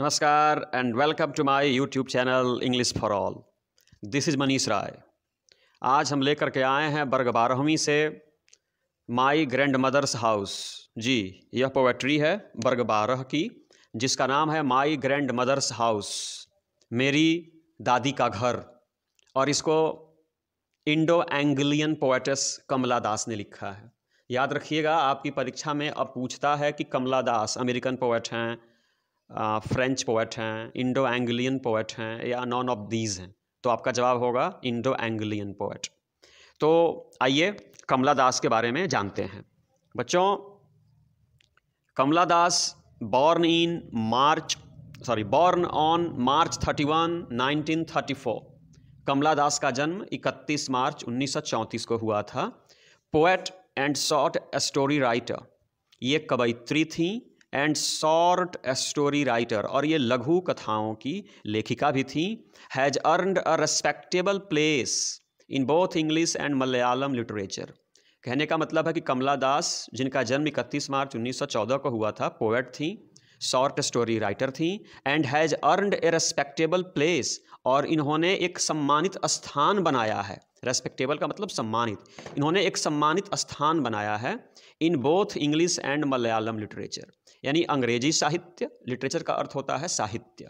नमस्कार and welcome to my YouTube channel English for all this is Manish Rai आज हम लेकर के आए हैं वर्ग बारहवीं से माई ग्रैंड मदर्स हाउस जी यह पोएट्री है वर्ग बारह की जिसका नाम है माई ग्रैंड मदर्स हाउस मेरी दादी का घर और इसको Indo Anglian poets Kamala Das ने लिखा है याद रखिएगा आपकी परीक्षा में अब पूछता है कि कमला दास अमेरिकन पोएट हैं फ्रेंच पोएट हैं इंडो एंगलियन पोएट हैं या नॉन ऑफ दीज हैं तो आपका जवाब होगा इंडो एंगलियन पोएट तो आइए कमला दास के बारे में जानते हैं बच्चों Kamala Das born in March sorry born on March 31 1934 Kamala Das का जन्म 31 मार्च 1934 को हुआ था poet and short story writer ये कवयित्री थीं एंड शॉर्ट स्टोरी राइटर और ये लघु कथाओं की लेखिका भी थीं has earned a respectable place in both English and Malayalam literature कहने का मतलब है कि कमला दास जिनका जन्म इकतीस मार्च 1914 को हुआ था पोएट थी शॉर्ट स्टोरी राइटर थी and has earned a respectable place और इन्होंने एक सम्मानित स्थान बनाया है रेस्पेक्टेबल का मतलब सम्मानित इन्होंने एक सम्मानित स्थान बनाया है in both English and Malayalam literature यानी अंग्रेजी साहित्य लिटरेचर का अर्थ होता है साहित्य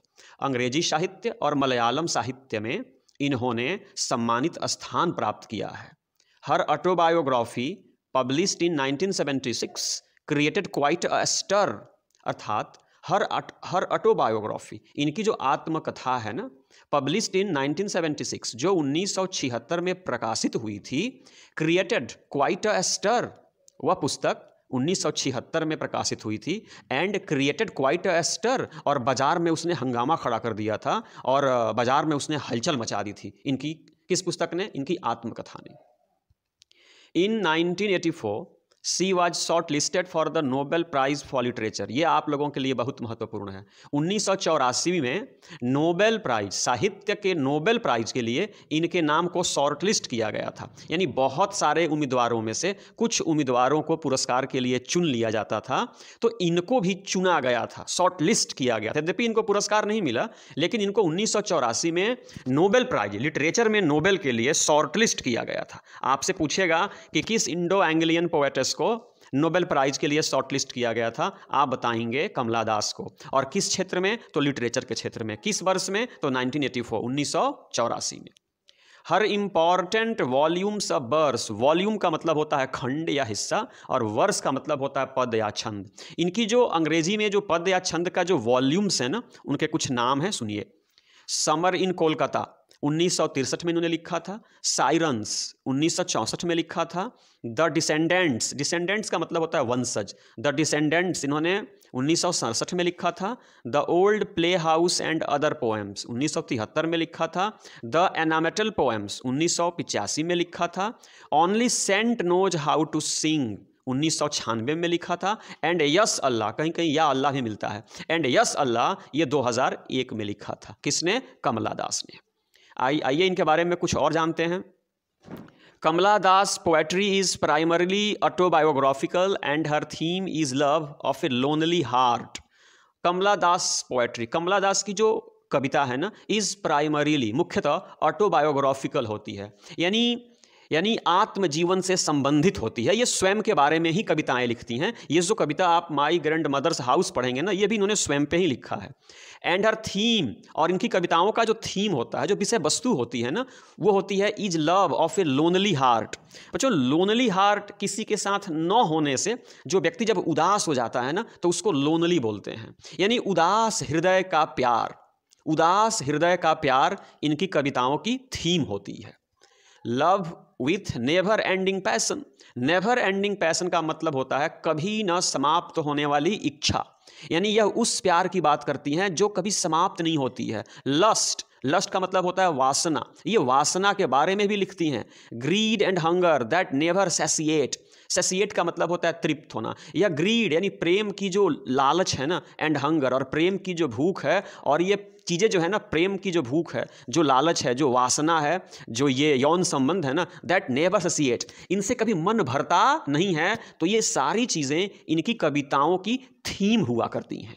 अंग्रेजी साहित्य और मलयालम साहित्य में इन्होंने सम्मानित स्थान प्राप्त किया है her autobiography published in 1976 created quite a stir अर्थात हर अट, हर ऑटोबायोग्राफी इनकी जो आत्मकथा है ना पब्लिश्ड इन 1976 जो 1976 में प्रकाशित हुई थी क्रिएटेड क्वाइट अ स्टर वह पुस्तक 1976 में प्रकाशित हुई थी एंड क्रिएटेड क्वाइट एस्टर और बाज़ार में उसने हंगामा खड़ा कर दिया था और बाज़ार में उसने हलचल मचा दी थी इनकी किस पुस्तक ने इनकी आत्मकथा ने in 1984 she was shortlisted for the Nobel prize for literature ये आप लोगों के लिए बहुत महत्वपूर्ण है उन्नीस में नोबेल प्राइज साहित्य के नोबेल प्राइज के लिए इनके नाम को शॉर्टलिस्ट किया गया था यानी बहुत सारे उम्मीदवारों में से कुछ उम्मीदवारों को पुरस्कार के लिए चुन लिया जाता था तो इनको भी चुना गया था शॉर्टलिस्ट किया गया था यद्यपि इनको पुरस्कार नहीं मिला लेकिन इनको उन्नीस में नोबेल प्राइज लिटरेचर में नोबेल के लिए शॉर्टलिस्ट किया गया था आपसे पूछेगा कि किस इंडो एंग्लियन पोएटस उसको नोबेल प्राइज़ के लिए शॉर्टलिस्ट किया गया था आप बताएंगे कमला दास को और किस क्षेत्र में तो लिटरेचर के क्षेत्र में किस वर्ष में तो 1984 1984 में her important volumes of verse volume का मतलब होता है खंड या हिस्सा और वर्स का मतलब होता है पद या छंद इनकी जो अंग्रेजी में जो पद या छंद का जो वॉल्यूम्स है ना उनके कुछ नाम है सुनिए समर इन कोलकाता उन्नीस में इन्होंने लिखा था साइरन्स उन्नीस में लिखा था द डिसेंडेंट्स डिसेंडेंट्स का मतलब होता है वंशज द डिसेंडेंट्स इन्होंने उन्नीस में लिखा था the old playhouse and other poems उन्नीस में लिखा था द एनामेटल पोएम्स उन्नीस में लिखा था only saint knows how to sing उन्नीस में लिखा था एंड यस अल्लाह कहीं कहीं या अल्लाह भी मिलता है एंड यस अल्लाह ये 2001 में लिखा था किसने कमला दास ने आई आइए इनके बारे में कुछ और जानते हैं Kamala Das poetry is primarily autobiographical and her theme is love of a lonely heart Kamala Das poetry Kamala Das की जो कविता है ना इज़ प्राइमरीली मुख्यतः ऑटोबायोग्राफिकल होती है यानी यानी आत्मजीवन से संबंधित होती है ये स्वयं के बारे में ही कविताएं लिखती हैं ये जो कविता आप माई ग्रैंड मदर्स हाउस पढ़ेंगे ना ये भी इन्होंने स्वयं पे ही लिखा है एंड हर थीम और इनकी कविताओं का जो थीम होता है जो विषय वस्तु होती है ना वो होती है is love of a lonely heart बच्चों लोनली हार्ट किसी के साथ न होने से जो व्यक्ति जब उदास हो जाता है ना तो उसको लोनली बोलते हैं यानी उदास हृदय का प्यार उदास हृदय का प्यार इनकी कविताओं की थीम होती है love with never ending passion never ending passion का मतलब होता है कभी ना समाप्त होने वाली इच्छा यानी यह उस प्यार की बात करती हैं जो कभी समाप्त नहीं होती है लस्ट लस्ट का मतलब होता है वासना ये वासना के बारे में भी लिखती हैं greed and hunger that never satiate satiate का मतलब होता है तृप्त होना या ग्रीड यानी प्रेम की जो लालच है ना एंड हंगर और प्रेम की जो भूख है और ये चीज़ें जो है ना प्रेम की जो भूख है जो लालच है जो वासना है जो ये यौन संबंध है ना दैट नेवर ससिएट इनसे कभी मन भरता नहीं है तो ये सारी चीज़ें इनकी कविताओं की थीम हुआ करती हैं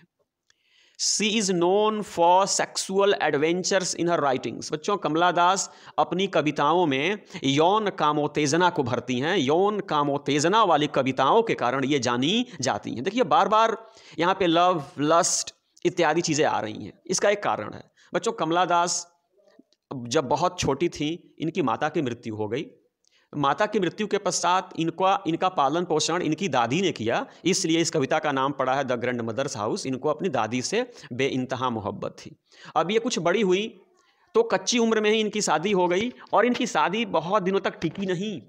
she is known for sexual adventures in her writings बच्चों कमला दास अपनी कविताओं में यौन कामोत्तेजना को भरती हैं यौन कामोत्तेजना वाली कविताओं के कारण ये जानी जाती हैं देखिए बार बार यहाँ पे लव लस्ट इत्यादि चीज़ें आ रही हैं इसका एक कारण है बच्चों कमला दास जब बहुत छोटी थी इनकी माता की मृत्यु हो गई माता की मृत्यु के पश्चात इनका इनका पालन पोषण इनकी दादी ने किया इसलिए इस कविता का नाम पड़ा है द ग्रैंड मदर्स हाउस इनको अपनी दादी से बे इंतहा मोहब्बत थी अब ये कुछ बड़ी हुई तो कच्ची उम्र में ही इनकी शादी हो गई और इनकी शादी बहुत दिनों तक टिकी नहीं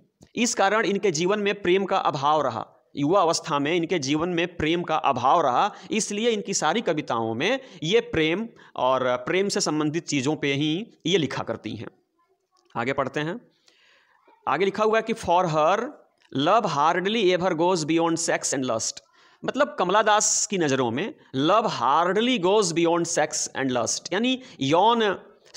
इस कारण इनके जीवन में प्रेम का अभाव रहा युवा अवस्था में इनके जीवन में प्रेम का अभाव रहा इसलिए इनकी सारी कविताओं में ये प्रेम और प्रेम से संबंधित चीज़ों पे ही ये लिखा करती हैं आगे पढ़ते हैं आगे लिखा हुआ है कि for her love hardly ever goes beyond sex and lust मतलब कमला दास की नज़रों में love hardly goes beyond sex and lust यानी यौन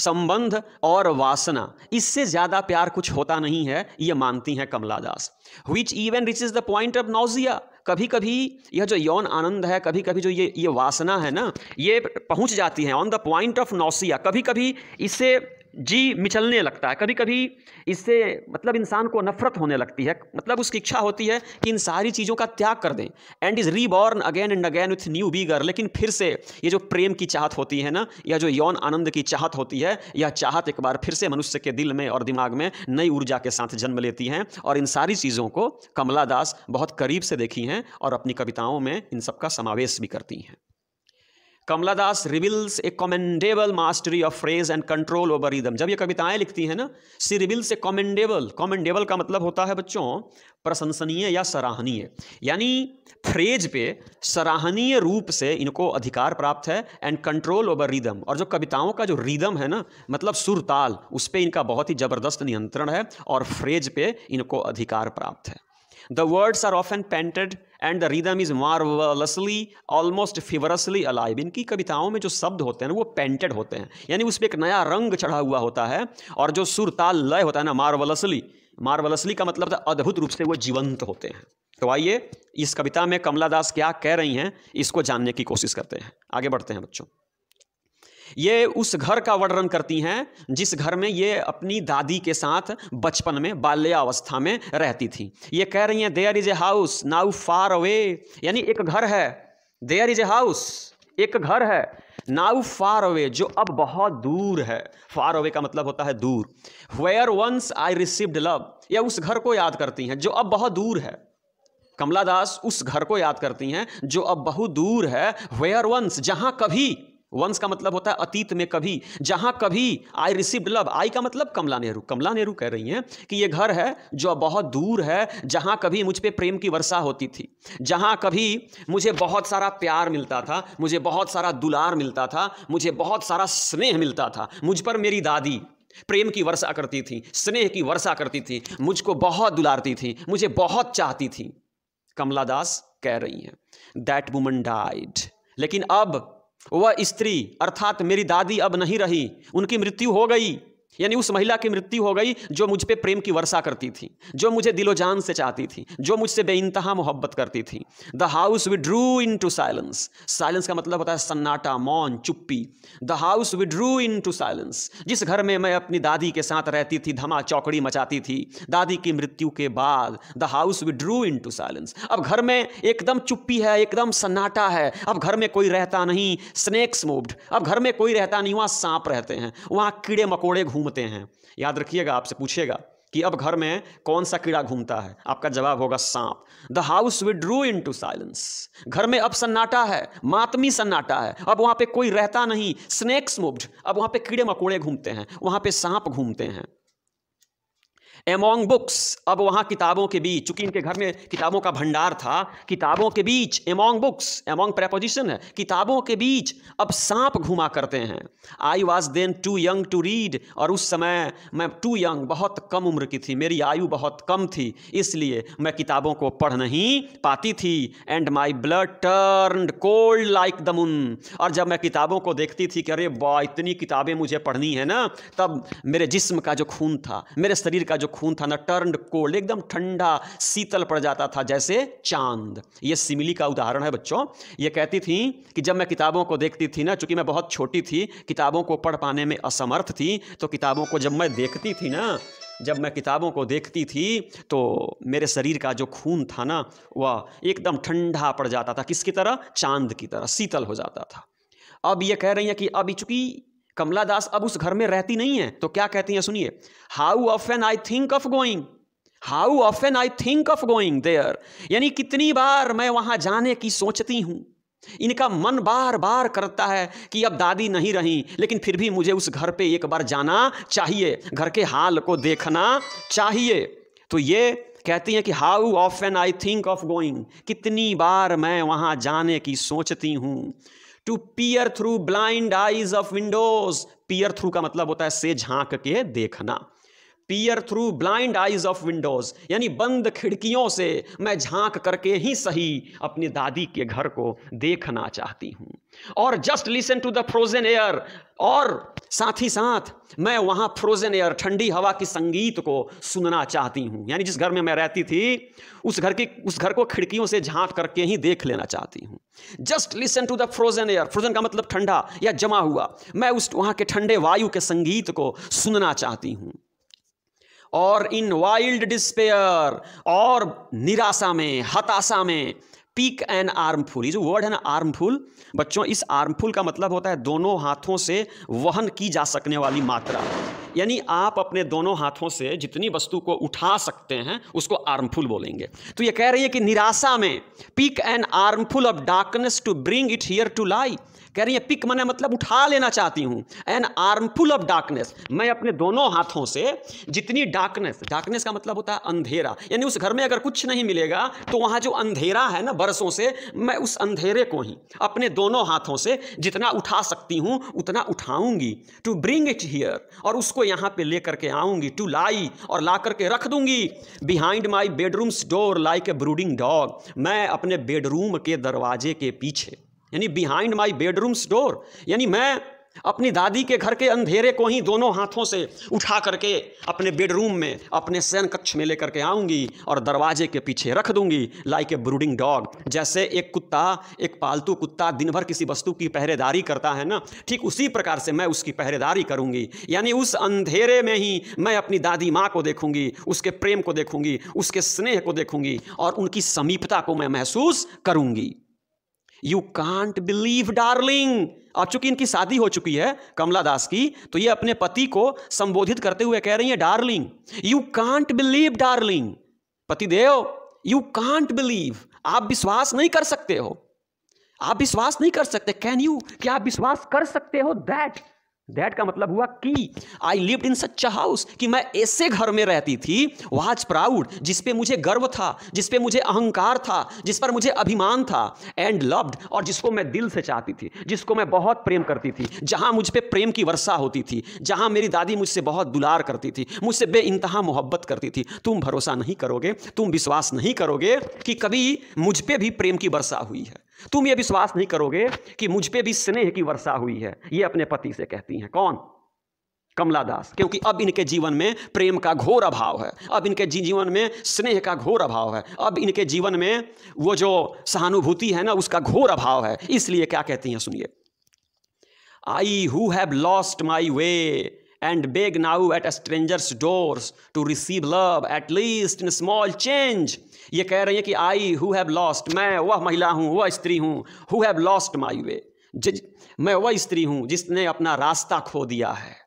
संबंध और वासना इससे ज़्यादा प्यार कुछ होता नहीं है ये मानती हैं Kamala Das which even reach is the point of nausea कभी कभी यह जो यौन आनंद है कभी कभी जो ये ये वासना है ना ये पहुंच जाती है on the point of nausea कभी कभी इससे जी मिचलने लगता है कभी कभी इससे मतलब इंसान को नफरत होने लगती है मतलब उसकी इच्छा होती है कि इन सारी चीज़ों का त्याग कर दें and is reborn again and again with new vigour लेकिन फिर से ये जो प्रेम की चाहत होती है ना या जो यौन आनंद की चाहत होती है यह चाहत एक बार फिर से मनुष्य के दिल में और दिमाग में नई ऊर्जा के साथ जन्म लेती हैं और इन सारी चीज़ों को कमला दास बहुत करीब से देखी हैं और अपनी कविताओं में इन सब का समावेश भी करती हैं Kamala Das reveals a commendable mastery of phrase and control over rhythm जब ये कविताएं लिखती हैं ना सी रिविल्स ए कॉमेंडेबल कॉमेंडेबल का मतलब होता है बच्चों प्रशंसनीय या सराहनीय यानी फ्रेज पे सराहनीय रूप से इनको अधिकार प्राप्त है एंड कंट्रोल ओवर रिदम और जो कविताओं का जो रिदम है ना मतलब सुरताल उस पर इनका बहुत ही ज़बरदस्त नियंत्रण है और फ्रेज पे इनको अधिकार प्राप्त है The words are often painted and the rhythm is marvellously almost feverishly alive इनकी कविताओं में जो शब्द होते हैं ना वो पेंटेड होते हैं यानी उस पर एक नया रंग चढ़ा हुआ होता है और जो सुरताल लय होता है ना मार्वलसली मार्वलसली का मतलब था तो अद्भुत रूप से वो जीवंत होते हैं तो आइए इस कविता में कमला दास क्या कह रही हैं इसको जानने की कोशिश करते हैं आगे बढ़ते हैं बच्चों ये उस घर का वर्णन करती हैं जिस घर में ये अपनी दादी के साथ बचपन में बाल्यावस्था में रहती थी ये कह रही हैं there is a house now far away यानी एक घर है देयर इज ए हाउस एक घर है नाउ फार अवे जो अब बहुत दूर है फार अवे का मतलब होता है दूर where once I received love या उस घर को याद करती हैं जो अब बहुत दूर है कमला दास उस घर को याद करती हैं जो अब बहुत दूर है वेयर वंस जहां कभी वंश का मतलब होता है अतीत में कभी जहां कभी आई रिसीव्ड लव आई का मतलब कमला नेहरू कमला नेहरू कह रही हैं कि ये घर है जो बहुत दूर है जहां कभी मुझ पर प्रेम की वर्षा होती थी जहां कभी मुझे बहुत सारा प्यार मिलता था मुझे बहुत सारा दुलार मिलता था मुझे बहुत सारा स्नेह मिलता था मुझ पर मेरी दादी प्रेम की वर्षा करती थी स्नेह की वर्षा करती थी मुझको बहुत दुलारती थी मुझे बहुत चाहती थी कमला दास कह रही हैं दैट वुमन डाइड लेकिन अब वह स्त्री अर्थात मेरी दादी अब नहीं रही उनकी मृत्यु हो गई यानी उस महिला की मृत्यु हो गई जो मुझ पे प्रेम की वर्षा करती थी जो मुझे दिलो जान से चाहती थी जो मुझसे बेइंतहा मोहब्बत करती थी the house withdrew into silence silence का मतलब होता है सन्नाटा मौन चुप्पी the house withdrew into silence जिस घर में मैं अपनी दादी के साथ रहती थी धमा चौकड़ी मचाती थी दादी की मृत्यु के बाद the house withdrew into silence अब घर में एकदम चुप्पी है एकदम सन्नाटा है अब घर में कोई रहता नहीं स्नेक्स मूव्ड अब घर में कोई रहता नहीं वहाँ सांप रहते हैं वहाँ कीड़े मकोड़े घूम घूमते हैं याद रखिएगा आपसे पूछेगा कि अब घर में कौन सा कीड़ा घूमता है आपका जवाब होगा सांप the house withdrew into silence घर में अब सन्नाटा है मातमी सन्नाटा है अब वहां पे कोई रहता नहीं स्नेक्स मूव्ड अब वहां पे कीड़े मकोड़े घूमते हैं वहां पे सांप घूमते हैं एमोंग बुक्स अब वहाँ किताबों के बीच चूंकि इनके घर में किताबों का भंडार था किताबों के बीच एमोंग बुक्स एमोंग प्रेपोजिशन है किताबों के बीच अब सांप घुमा करते हैं I was then too young to read और उस समय मैं टू यंग बहुत कम उम्र की थी मेरी आयु बहुत कम थी इसलिए मैं किताबों को पढ़ नहीं पाती थी and my blood turn cold like the moon और जब मैं किताबों को देखती थी कि अरे बा इतनी किताबें मुझे पढ़नी है ना तब मेरे जिस्म का जो खून था मेरे शरीर का जो खून था ना टर्न कोल्ड एकदम ठंडा शीतल पड़ जाता था जैसे चांद ये सिमिली का उदाहरण है बच्चों ये कहती थी कि जब मैं किताबों को देखती थी ना चूंकि मैं बहुत छोटी थी किताबों को पढ़ पाने में असमर्थ थी तो किताबों को जब मैं देखती थी ना जब मैं किताबों को देखती थी तो मेरे शरीर का जो खून था ना वह एकदम ठंडा पड़ जाता था किसकी तरह चांद की तरह शीतल हो जाता था अब ये कह रही हैं कि अभी चूंकि कमला दास अब उस घर में रहती नहीं है तो क्या कहती हैं सुनिए हाउ एन I think of going how एन I think of going there यानी कितनी बार मैं वहां जाने की सोचती हूं इनका मन बार बार करता है कि अब दादी नहीं रही लेकिन फिर भी मुझे उस घर पे एक बार जाना चाहिए घर के हाल को देखना चाहिए तो ये कहती हैं कि how often I think of going कितनी बार मैं वहां जाने की सोचती हूँ to peer through blind eyes of windows peer through का मतलब होता है से झांक के देखना peer through blind eyes of windows यानी बंद खिड़कियों से मैं झांक करके ही सही अपनी दादी के घर को देखना चाहती हूं और just listen to the frozen air और साथ ही साथ मैं वहां फ्रोजन एयर ठंडी हवा की संगीत को सुनना चाहती हूं यानी जिस घर में मैं रहती थी उस घर की उस घर को खिड़कियों से झांक करके ही देख लेना चाहती हूं just listen to the frozen air frozen का मतलब ठंडा या जमा हुआ मैं उस वहां के ठंडे वायु के संगीत को सुनना चाहती हूं और इन वाइल्ड डिस्पेयर और निराशा में हताशा में पिक एंड आर्मफुल ये जो वर्ड है ना आर्मफुल बच्चों इस आर्मफुल का मतलब होता है दोनों हाथों से वहन की जा सकने वाली मात्रा यानी आप अपने दोनों हाथों से जितनी वस्तु को उठा सकते हैं उसको आर्मफुल बोलेंगे तो ये कह रही है कि निराशा में pick and armful of darkness to bring it here to lie कह रही है पिक मैंने मतलब उठा लेना चाहती हूँ एन आर्मफुल ऑफ डार्कनेस मैं अपने दोनों हाथों से जितनी डार्कनेस डार्कनेस का मतलब होता है अंधेरा यानी उस घर में अगर कुछ नहीं मिलेगा तो वहाँ जो अंधेरा है ना बरसों से मैं उस अंधेरे को ही अपने दोनों हाथों से जितना उठा सकती हूँ उतना उठाऊंगी टू ब्रिंग इट हियर और उसको यहाँ पर ले करके आऊँगी टू लाई और ला करके रख दूंगी behind my bedrooms door like a brooding dog मैं अपने बेडरूम के दरवाजे के पीछे यानी बिहाइंड माई बेडरूम्स डोर यानी मैं अपनी दादी के घर के अंधेरे को ही दोनों हाथों से उठा करके अपने बेडरूम में अपने सैन कक्ष में लेकर के आऊंगी और दरवाजे के पीछे रख दूंगी लाइक ए ब्रूडिंग डॉग जैसे एक कुत्ता एक पालतू कुत्ता दिन भर किसी वस्तु की पहरेदारी करता है ना ठीक उसी प्रकार से मैं उसकी पहरेदारी करूंगी यानी उस अंधेरे में ही मैं अपनी दादी माँ को देखूंगी उसके प्रेम को देखूंगी उसके स्नेह को देखूंगी और उनकी समीपता को मैं महसूस करूँगी यू कांट बिलीव डार्लिंग और चूंकि इनकी शादी हो चुकी है कमला दास की तो ये अपने पति को संबोधित करते हुए कह रही है darling you can't believe darling पति देव यू कांट बिलीव आप विश्वास नहीं कर सकते हो आप विश्वास नहीं कर सकते कैन यू क्या आप विश्वास कर सकते हो दैट दैट का मतलब हुआ कि I lived in such house कि मैं ऐसे घर में रहती थी वाज प्राउड जिस पे मुझे गर्व था जिस पे मुझे अहंकार था जिस पर मुझे अभिमान था एंड लव्ड और जिसको मैं दिल से चाहती थी जिसको मैं बहुत प्रेम करती थी जहाँ मुझ पर प्रेम की वर्षा होती थी जहाँ मेरी दादी मुझसे बहुत दुलार करती थी मुझसे बे इंतहा मोहब्बत करती थी तुम भरोसा नहीं करोगे तुम विश्वास नहीं करोगे कि कभी मुझ पर भी प्रेम की वर्षा हुई है तुम ये विश्वास नहीं करोगे कि मुझ पे भी स्नेह की वर्षा हुई है ये अपने पति से कहती हैं कौन कमला दास क्योंकि अब इनके जीवन में प्रेम का घोर अभाव है अब इनके जीवन में स्नेह का घोर अभाव है अब इनके जीवन में वो जो सहानुभूति है ना उसका घोर अभाव है इसलिए क्या कहती हैं सुनिए I who have lost my way and beg now at strangers doors to receive love at least in small change ये कह रही है कि आई हु हैव लॉस्ट मैं वह महिला हूँ वह स्त्री हूँ who have lost my way मैं वह स्त्री हूँ जिसने अपना रास्ता खो दिया है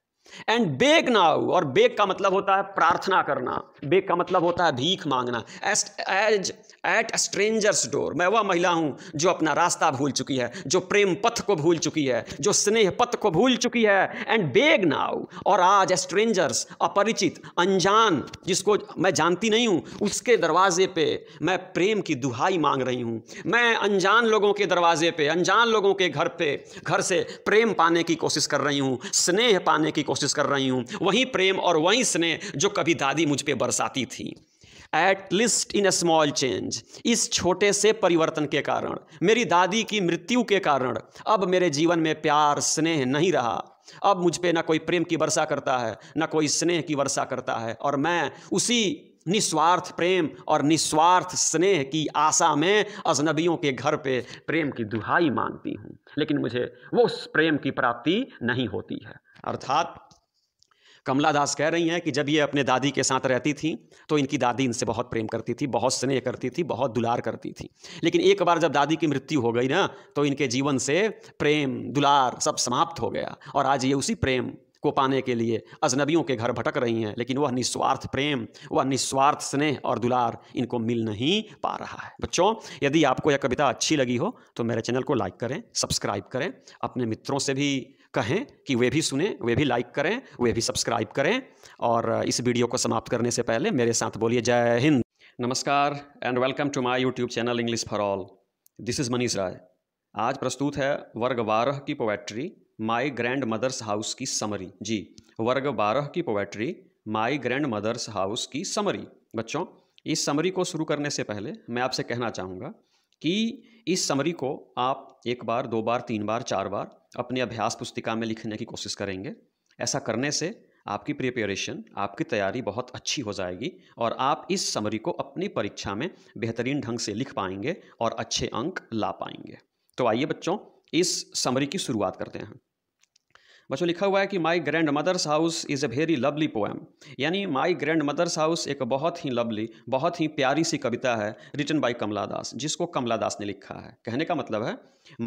एंड बेग नाउ और बेग का मतलब होता है प्रार्थना करना बेग का मतलब होता है भीख मांगना एज एट स्ट्रेंजर्स डोर मैं वह महिला हूं जो अपना रास्ता भूल चुकी है जो प्रेम पथ को भूल चुकी है जो स्नेह पथ को भूल चुकी है एंड बेग नाउ और आज स्ट्रेंजर्स अपरिचित अनजान जिसको मैं जानती नहीं हूं उसके दरवाजे पे मैं प्रेम की दुहाई मांग रही हूं मैं अनजान लोगों के दरवाजे पे अनजान लोगों के घर पे घर से प्रेम पाने की कोशिश कर रही हूं स्नेह पाने की कोशिश कोशिश कर रही हूँ वही प्रेम और वही स्नेह जो कभी दादी मुझ पर बरसाती थी at least in small change इस छोटे से परिवर्तन के कारण मेरी दादी की मृत्यु के कारण अब मेरे जीवन में प्यार स्नेह नहीं रहा अब मुझ पर ना कोई प्रेम की वर्षा करता है ना कोई स्नेह की वर्षा करता है और मैं उसी निस्वार्थ प्रेम और निस्वार्थ स्नेह की आशा में अजनबियों के घर पे प्रेम की दुहाई मांगती हूँ लेकिन मुझे वो उस प्रेम की प्राप्ति नहीं होती है अर्थात कमला दास कह रही हैं कि जब ये अपने दादी के साथ रहती थी तो इनकी दादी इनसे बहुत प्रेम करती थी बहुत स्नेह करती थी बहुत दुलार करती थी लेकिन एक बार जब दादी की मृत्यु हो गई ना तो इनके जीवन से प्रेम दुलार सब समाप्त हो गया और आज ये उसी प्रेम को पाने के लिए अजनबियों के घर भटक रही हैं लेकिन वह निस्वार्थ प्रेम वह निस्वार्थ स्नेह और दुलार इनको मिल नहीं पा रहा है बच्चों यदि आपको यह कविता अच्छी लगी हो तो मेरे चैनल को लाइक करें सब्सक्राइब करें अपने मित्रों से भी कहें कि वे भी सुने वे भी लाइक करें वे भी सब्सक्राइब करें और इस वीडियो को समाप्त करने से पहले मेरे साथ बोलिए जय हिंद नमस्कार and welcome to my YouTube channel English for all this is Manish Rai आज प्रस्तुत है वर्ग बारह की poetry my grand mother's house की समरी जी वर्ग बारह की poetry my grand mother's house की समरी बच्चों इस समरी को शुरू करने से पहले मैं आपसे कहना चाहूँगा कि इस समरी को आप एक बार दो बार तीन बार चार बार अपने अभ्यास पुस्तिका में लिखने की कोशिश करेंगे ऐसा करने से आपकी प्रिपरेशन आपकी तैयारी बहुत अच्छी हो जाएगी और आप इस समरी को अपनी परीक्षा में बेहतरीन ढंग से लिख पाएंगे और अच्छे अंक ला पाएंगे तो आइए बच्चों इस समरी की शुरुआत करते हैं बच्चों लिखा हुआ है कि my grand mother's house is a very lovely poem यानी माई ग्रैंड मदर्स हाउस एक बहुत ही लवली बहुत ही प्यारी सी कविता है रिटन बाई कमला दास जिसको कमला दास ने लिखा है कहने का मतलब है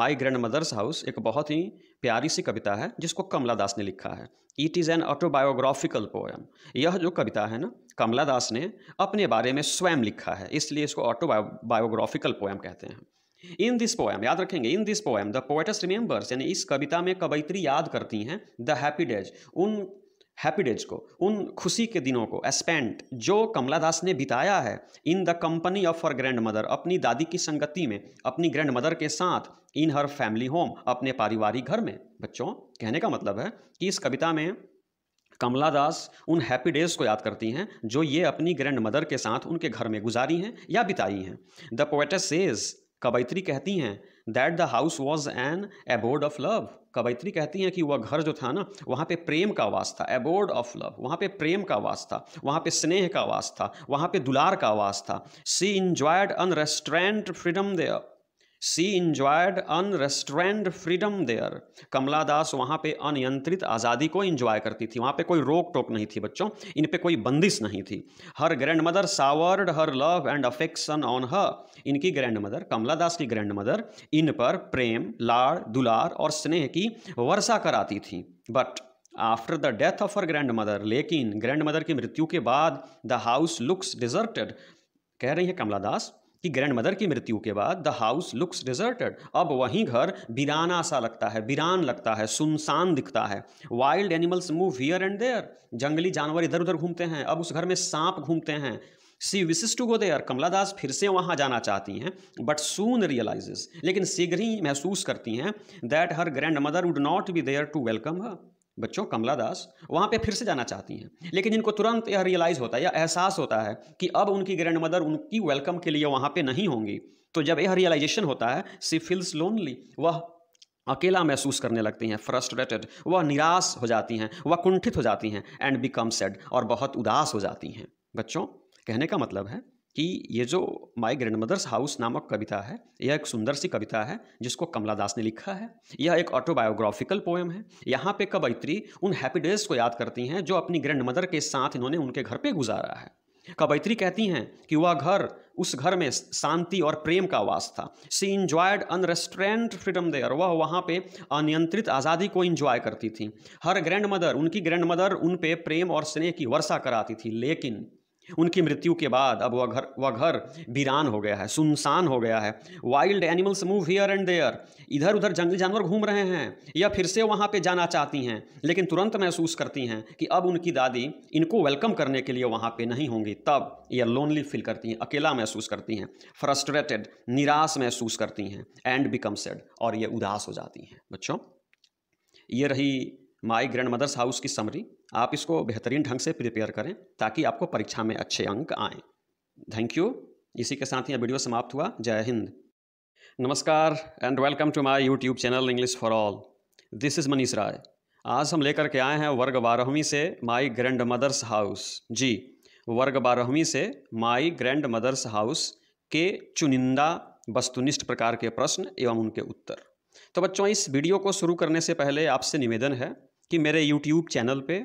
माई ग्रैंड मदर्स हाउस एक बहुत ही प्यारी सी कविता है जिसको कमला दास ने लिखा है it is an autobiographical poem यह जो कविता है ना कमला दास ने अपने बारे में स्वयं लिखा है इसलिए इसको ऑटोबायोग्राफिकल पोएम कहते हैं इन दिस पोएम याद रखेंगे in this poem the poetess remembers यानी इस कविता में कवयित्री याद करती हैं द हैप्पी डेज उन हैप्पी डेज को उन खुशी के दिनों को एस्पेंट जो कमला दास ने बिताया है in the company of her grandmother अपनी दादी की संगति में अपनी ग्रैंड मदर के साथ इन हर फैमिली होम अपने पारिवारिक घर में बच्चों कहने का मतलब है कि इस कविता में कमला दास उन हैप्पी डेज को याद करती हैं जो ये अपनी ग्रैंड मदर के साथ उनके घर में गुजारी हैं या बिताई हैं द पोएटस सेज कवयत्री कहती हैं that the house was an abode of love कवयत्री कहती हैं कि वह घर जो था ना वहाँ पे प्रेम का वास था एबोर्ड ऑफ लव वहाँ पे प्रेम का वास था वहाँ पे स्नेह का वास था वहाँ पे दुलार का वास था she enjoyed unrestrained freedom there she enjoyed unrestrained freedom there Kamala Das वहाँ पे अनियंत्रित आज़ादी को इंजॉय करती थी वहाँ पे कोई रोक टोक नहीं थी बच्चों इन पे कोई बंदिश नहीं थी her grandmother showered her love and affection on her इनकी ग्रैंड मदर कमला दास की ग्रैंड मदर इन पर प्रेम लाड़ दुलार और स्नेह की वर्षा कराती थी but after the death of her grandmother लेकिन ग्रैंड मदर की मृत्यु के बाद द हाउस लुक्स डिजर्टेड कह रही है कमला दास कि ग्रैंड मदर की मृत्यु के बाद द हाउस लुक्स डिजर्टेड अब वहीं घर बिराना सा लगता है बिरान लगता है सुनसान दिखता है wild animals move here and there जंगली जानवर इधर उधर घूमते हैं अब उस घर में सांप घूमते हैं सी विशिष्ट टू गो देयर कमला दास फिर से वहाँ जाना चाहती हैं बट सून रियलाइजेज लेकिन शीघ्र ही महसूस करती हैं that her grandmother would not be there to welcome her बच्चों कमला दास वहाँ पे फिर से जाना चाहती हैं लेकिन इनको तुरंत यह रियलाइज़ होता है या एहसास होता है कि अब उनकी ग्रैंड मदर उनकी वेलकम के लिए वहाँ पे नहीं होंगी तो जब यह रियलाइजेशन होता है सी फील्स लोनली वह अकेला महसूस करने लगती हैं फ्रस्ट्रेटेड वह निराश हो जाती हैं वह कुंठित हो जाती हैं एंड बिकम सेड और बहुत उदास हो जाती हैं बच्चों कहने का मतलब है कि ये जो माई ग्रैंड मदर्स हाउस नामक कविता है यह एक सुंदर सी कविता है जिसको कमला दास ने लिखा है यह एक ऑटोबायोग्राफिकल पोएम है यहाँ पे कवयित्री उन हैप्पी डेज को याद करती हैं जो अपनी ग्रैंड मदर के साथ इन्होंने उनके घर पे गुजारा है कवयित्री कहती हैं कि वह घर उस घर में शांति और प्रेम का वास था she enjoyed unrestrained freedom there वह वहाँ पे अनियंत्रित आज़ादी को इंजॉय करती थी हर ग्रैंड मदर उनकी ग्रैंड मदर उन पे प्रेम और स्नेह की वर्षा कराती थी लेकिन उनकी मृत्यु के बाद अब वह घर वह घर वीरान हो गया है सुनसान हो गया है wild animals move here and there इधर उधर जंगली जानवर घूम रहे हैं या फिर से वहाँ पे जाना चाहती हैं लेकिन तुरंत महसूस करती हैं कि अब उनकी दादी इनको वेलकम करने के लिए वहाँ पे नहीं होंगी तब यह लोनली फील करती हैं अकेला महसूस करती हैं फ्रस्ट्रेटेड निराश महसूस करती हैं एंड बिकम सेड और ये उदास हो जाती हैं बच्चों ये रही माई ग्रैंड मदर्स हाउस की समरी आप इसको बेहतरीन ढंग से प्रिपेयर करें ताकि आपको परीक्षा में अच्छे अंक आएँ थैंक यू इसी के साथ यह वीडियो समाप्त हुआ जय हिंद नमस्कार and welcome to my YouTube channel English for all this is Manish Rai आज हम लेकर के आए हैं वर्ग बारहवीं से माई ग्रैंड मदर्स हाउस जी वर्ग बारहवीं से माई ग्रैंड मदर्स हाउस के चुनिंदा वस्तुनिष्ठ प्रकार के प्रश्न एवं उनके उत्तर तो बच्चों इस वीडियो को शुरू करने से पहले आपसे निवेदन है कि मेरे यूट्यूब चैनल पे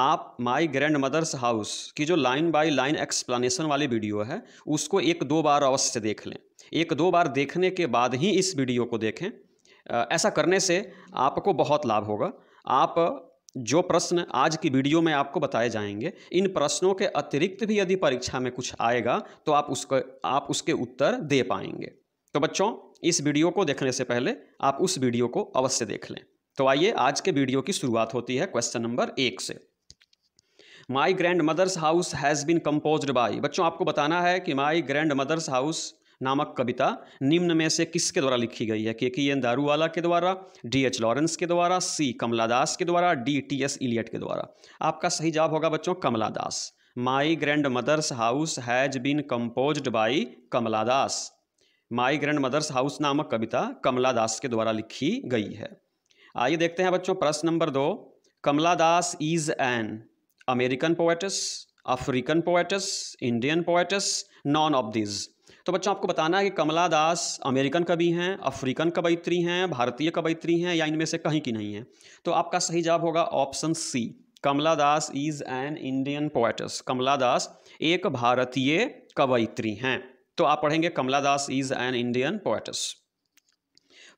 आप माय ग्रैंड मदर्स हाउस की जो लाइन बाय लाइन एक्सप्लेनेशन वाली वीडियो है उसको एक दो बार अवश्य देख लें एक दो बार देखने के बाद ही इस वीडियो को देखें ऐसा करने से आपको बहुत लाभ होगा आप जो प्रश्न आज की वीडियो में आपको बताए जाएंगे इन प्रश्नों के अतिरिक्त भी यदि परीक्षा में कुछ आएगा तो आप उसका आप उसके उत्तर दे पाएंगे तो बच्चों इस वीडियो को देखने से पहले आप उस वीडियो को अवश्य देख लें तो आइए आज के वीडियो की शुरुआत होती है क्वेश्चन नंबर एक से my grand mother's house has been compose by बच्चों आपको बताना है कि माई ग्रैंड मदर्स हाउस नामक कविता निम्न में से किसके द्वारा लिखी गई है के के एन दारूवाला के द्वारा डी एच लॉरेंस के द्वारा सी कमला दास के द्वारा डी टी एस इलियट के द्वारा आपका सही जवाब होगा बच्चों Kamala Das my grand mother's house has been compose by Kamala Das my grand mother's house नामक कविता कमला दास के द्वारा लिखी गई है आइए देखते हैं बच्चों प्रश्न नंबर दो Kamala Das is an American poetess African poetess Indian poetess none of this तो बच्चों आपको बताना है कि कमला दास अमेरिकन कवि हैं अफ्रीकन कवयित्री हैं भारतीय कवयित्री हैं या इनमें से कहीं की नहीं है तो आपका सही जवाब होगा option C Kamala Das is an Indian poetess Kamala Das एक भारतीय कवयित्री हैं तो आप पढ़ेंगे Kamala Das is an Indian poetess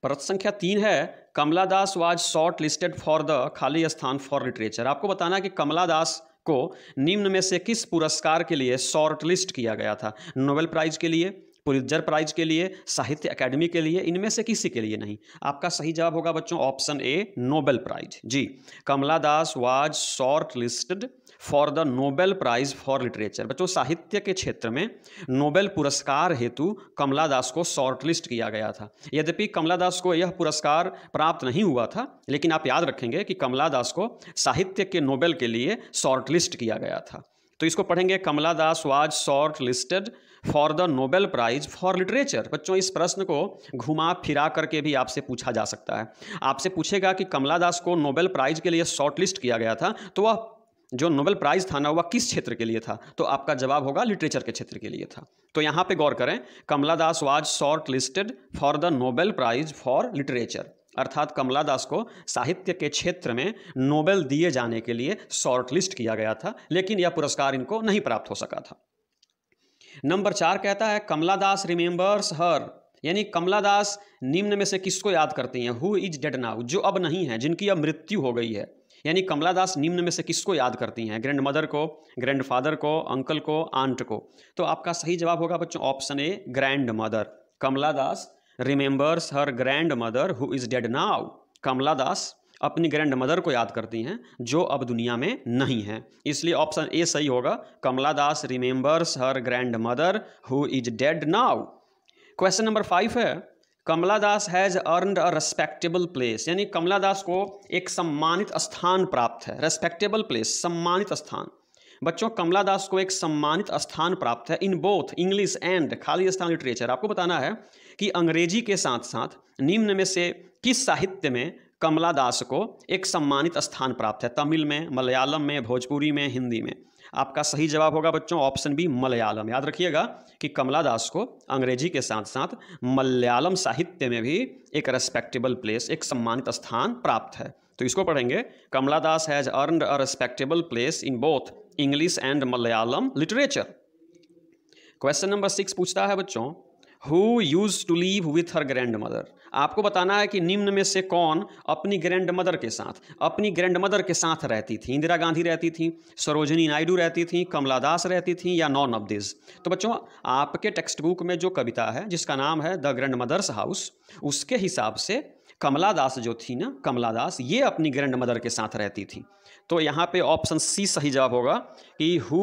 प्रश्न संख्या तीन है Kamala Das was shortlisted for the खाली स्थान फॉर लिटरेचर आपको बताना कि कमला दास को निम्न में से किस पुरस्कार के लिए शॉर्ट लिस्ट किया गया था नोबेल प्राइज के लिए पुरिजर प्राइज के लिए साहित्य अकेडमी के लिए इनमें से किसी के लिए नहीं आपका सही जवाब होगा बच्चों ऑप्शन ए नोबेल प्राइज जी Kamala Das was shortlisted for the Nobel prize for literature बच्चों साहित्य के क्षेत्र में नोबेल पुरस्कार हेतु कमला दास को शॉर्टलिस्ट किया गया था यद्यपि कमला दास को यह पुरस्कार प्राप्त नहीं हुआ था लेकिन आप याद रखेंगे कि कमला दास को साहित्य के नोबेल के लिए शॉर्टलिस्ट किया गया था तो इसको पढ़ेंगे Kamala Das was shortlisted for the Nobel prize for literature बच्चों इस प्रश्न को घुमा फिरा करके भी आपसे पूछा जा सकता है आपसे पूछेगा कि कमला दास को नोबेल प्राइज के लिए शॉर्टलिस्ट किया गया था तो वह जो नोबेल प्राइज़ था ना वह किस क्षेत्र के लिए था तो आपका जवाब होगा लिटरेचर के क्षेत्र के लिए था तो यहाँ पे गौर करें Kamala Das was shortlisted for the Nobel prize for literature अर्थात कमला दास को साहित्य के क्षेत्र में नोबेल दिए जाने के लिए शॉर्ट लिस्ट किया गया था लेकिन यह पुरस्कार इनको नहीं प्राप्त हो सका था नंबर चार कहता है कमला दास रिमेंबर्स हर यानी कमला दास निम्न में से किसको याद करती हैं हु इज डेड नाउ जो अब नहीं है जिनकी अब मृत्यु हो गई है यानी कमला दास निम्न में से किसको याद करती हैं ग्रैंड मदर को ग्रैंड फादर को अंकल को आंट को तो आपका सही जवाब होगा बच्चों option A grandmother Kamala Das remembers her grandmother who is dead now Kamala Das अपनी ग्रैंड मदर को याद करती हैं जो अब दुनिया में नहीं है इसलिए ऑप्शन ए सही होगा Kamala Das remembers her grandmother who is dead now question number five है Kamala Das has earned a respectable place यानी कमला दास को एक सम्मानित स्थान प्राप्त है रेस्पेक्टेबल प्लेस सम्मानित स्थान बच्चों कमला दास को एक सम्मानित स्थान प्राप्त है इन बोथ इंग्लिश एंड खाली स्थान लिटरेचर आपको बताना है कि अंग्रेजी के साथ साथ निम्न में से किस साहित्य में कमला दास को एक सम्मानित स्थान प्राप्त है तमिल में मलयालम में भोजपुरी में हिंदी में आपका सही जवाब होगा बच्चों ऑप्शन बी मलयालम याद रखिएगा कि कमला दास को अंग्रेजी के साथ साथ मलयालम साहित्य में भी एक रेस्पेक्टेबल प्लेस एक सम्मानित स्थान प्राप्त है तो इसको पढ़ेंगे Kamala Das has earned a respectable place in both English and Malayalam literature question number six पूछता है बच्चों who used to live with her grandmother आपको बताना है कि निम्न में से कौन अपनी ग्रैंड मदर के साथ अपनी ग्रैंड मदर के साथ रहती थी इंदिरा गांधी रहती थी सरोजनी नायडू रहती थी कमला दास रहती थी या नॉन ऑफ दिस तो बच्चों आपके टेक्स्ट बुक में जो कविता है जिसका नाम है द ग्रैंड मदर्स हाउस उसके हिसाब से कमला दास जो थी ना कमला दास ये अपनी ग्रैंड मदर के साथ रहती थी तो यहाँ पे ऑप्शन सी सही जवाब होगा कि who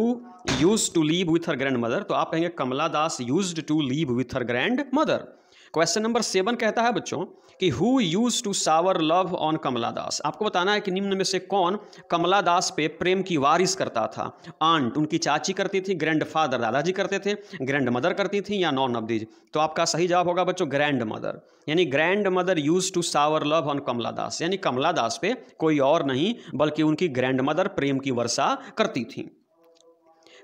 used to live with her grandmother तो आप कहेंगे Kamala Das used to live with her grandmother question number seven कहता है बच्चों कि who used to shower love on Kamala Das आपको बताना है कि निम्न में से कौन कमला दास पे प्रेम की वारिस करता था आंट उनकी चाची करती थी ग्रैंड फादर दादाजी करते थे ग्रैंड मदर करती थी या नॉन नबदीज तो आपका सही जवाब होगा बच्चों ग्रैंड मदर यानी grandmother used to shower love on Kamala Das यानी कमला दास पे कोई और नहीं बल्कि उनकी ग्रैंड मदर प्रेम की वर्षा करती थी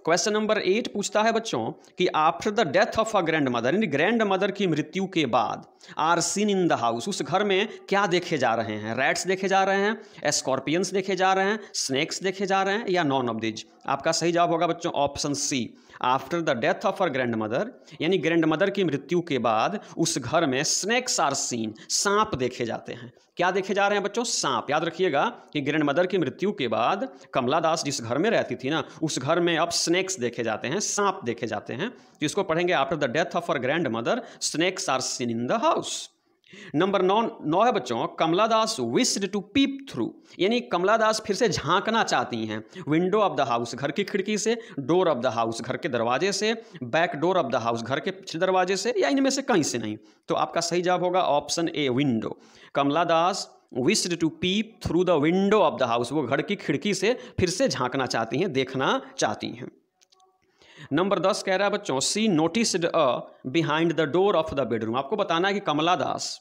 क्वेश्चन नंबर एट पूछता है बच्चों कि after the death of a grandmother यानी ग्रैंड मदर की मृत्यु के बाद are seen in the house उस घर में क्या देखे जा रहे हैं रैट्स देखे जा रहे हैं स्कॉर्पियंस देखे जा रहे हैं स्नेक्स देखे जा रहे हैं या नॉन ऑफ दिज आपका सही जवाब होगा बच्चों option C after the death of or grandmother यानी ग्रैंड मदर की मृत्यु के बाद उस घर में स्नैक्स आर सीन सांप देखे जाते हैं क्या देखे जा रहे हैं बच्चों सांप याद रखिएगा कि ग्रैंड मदर की मृत्यु के बाद कमला दास जिस घर में रहती थी ना उस घर में अब स्नैक्स देखे जाते हैं सांप देखे जाते हैं तो इसको पढ़ेंगे after the death of or grandmother snakes are seen in the house number नौ नौ है बच्चों Kamala Das wished to peep through यानी कमला दास फिर से झांकना चाहती हैं विंडो ऑफ द हाउस घर की खिड़की से डोर ऑफ द हाउस घर के दरवाजे से back door of the house घर के पिछले दरवाजे से या इनमें से कहीं से नहीं तो आपका सही जवाब होगा option A window Kamala Das wished to peep through the window of the house वो घर की खिड़की से फिर से झांकना चाहती हैं देखना चाहती हैं नंबर दस कह रहा है बच्चों she noticed a behind the door of the bedroom आपको बताना है कि कमला दास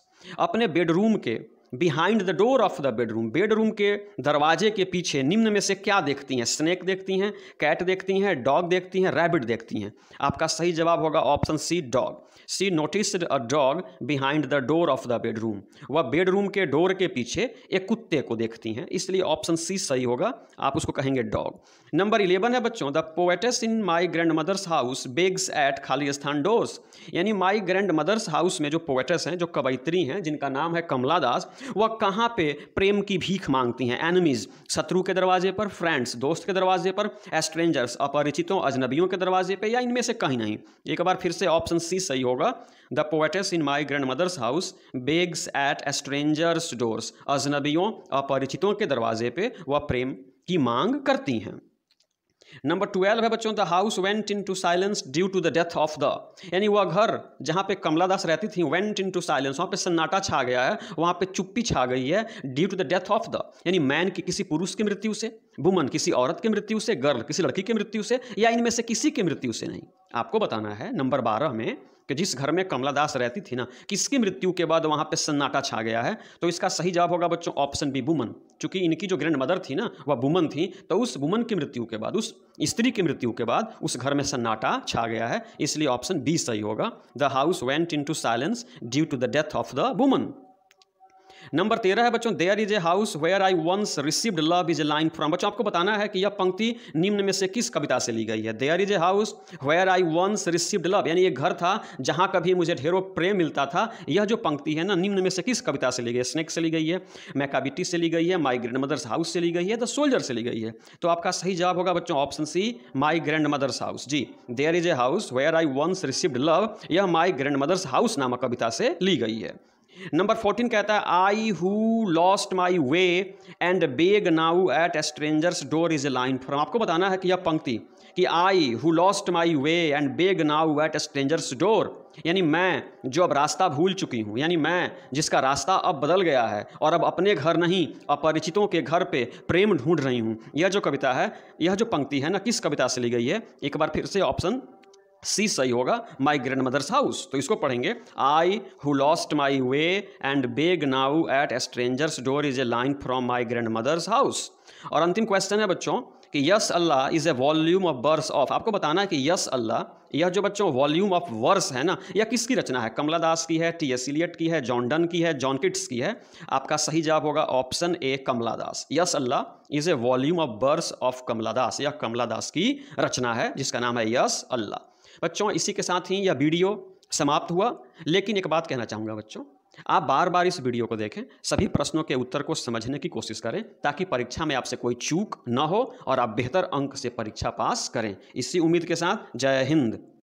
अपने बेडरूम के behind the door of the bedroom bedroom के दरवाजे के पीछे निम्न में से क्या देखती हैं स्नेक देखती हैं कैट देखती हैं डॉग देखती हैं रैबिट देखती हैं आपका सही जवाब होगा option C dog she notice a dog behind the door of the bedroom वह बेडरूम के डोर के पीछे एक कुत्ते को देखती हैं इसलिए ऑप्शन सी सही होगा आप उसको कहेंगे डॉग नंबर इलेवन है बच्चों the poets in my grand mother's house begs at खाली स्थान डोस यानी माई ग्रैंड मदर्स हाउस में जो पोएटस हैं जो कवयित्री हैं जिनका नाम है कमला दास वह कहाँ पे प्रेम की भीख मांगती हैं एनिमीज शत्रु के दरवाजे पर फ्रेंड्स दोस्त के दरवाजे पर एस्ट्रेंजर्स अपरिचितों अजनबियों के दरवाजे पे या इनमें से कहीं नहीं एक बार फिर से ऑप्शन सी सही होगा होगा the poets in my grand mother's house begs at a strangers doors अजनबियों अपरिचितों के दरवाजे पे वह प्रेम की मांग करती हैं नंबर ट्वेल्व है बच्चों the house went into silence due to the death of the यानी वह घर जहाँ पे कमला दास रहती थी वेंट इन टू साइलेंस वहाँ पे सन्नाटा छा गया है वहाँ पे चुप्पी छा गई है due to the death of the यानी मैन की किसी पुरुष की मृत्यु से वुमन किसी औरत की मृत्यु से गर्ल किसी लड़की की मृत्यु से या इनमें से किसी की मृत्यु से नहीं आपको बताना है नंबर बारह में कि जिस घर में कमला दास रहती थी ना किसकी मृत्यु के बाद वहाँ पे सन्नाटा छा गया है तो इसका सही जवाब होगा बच्चों ऑप्शन बी वुमन चूंकि इनकी जो ग्रैंड मदर थी ना वह बुमन थी तो उस वुमन की मृत्यु के बाद उस स्त्री की मृत्यु के बाद उस घर में सन्नाटा छा गया है इसलिए ऑप्शन बी सही होगा the house went into silence due to the death of the woman number तेरह है बच्चों there is a house where I once received love is a line from बच्चों आपको बताना है कि यह पंक्ति निम्न में से किस कविता से ली गई है there is a house where I once received love यानी ये घर था जहां कभी मुझे ढेरों प्रेम मिलता था यह जो पंक्ति है ना निम्न में से किस कविता से ली गई है स्नेक से ली गई है मैकाबिटी से ली गई है माई ग्रैंड मदर्स हाउस से ली गई है द सोल्जर से ली गई है तो आपका सही जवाब होगा बच्चों option C my grand mother's house जी there is a house where I once received love यह माई ग्रैंड मदर्स हाउस नामक कविता से ली गई है नंबर फोर्टीन कहता है I who lost my way and beg now at strangers door is a line from आपको बताना है कि यह पंक्ति कि I who lost my way and beg now at strangers door यानी मैं जो अब रास्ता भूल चुकी हूँ यानी मैं जिसका रास्ता अब बदल गया है और अब अपने घर नहीं अपरिचितों के घर पे प्रेम ढूंढ रही हूँ यह जो कविता है यह जो पंक्ति है ना किस कविता से ली गई है एक बार फिर से ऑप्शन सी सही होगा माई ग्रैंड मदर्स हाउस तो इसको पढ़ेंगे I who lost my way and beg now at a strangers door is a line from my grand mother's house और अंतिम क्वेश्चन है बच्चों कि yes Allah is a volume of verse of आपको बताना है कि यस अल्लाह यह जो बच्चों वॉल्यूम ऑफ वर्स है ना यह किसकी रचना है कमला दास की है टी एस सिलियट की है जॉन डन की है जॉन किट्स की है आपका सही जवाब होगा option A Kamala Das yes Allah is a volume of verse of Kamala Das यह कमला दास की रचना है जिसका नाम है यस अल्लाह बच्चों इसी के साथ ही यह वीडियो समाप्त हुआ लेकिन एक बात कहना चाहूँगा बच्चों आप बार बार इस वीडियो को देखें सभी प्रश्नों के उत्तर को समझने की कोशिश करें ताकि परीक्षा में आपसे कोई चूक न हो और आप बेहतर अंक से परीक्षा पास करें इसी उम्मीद के साथ जय हिंद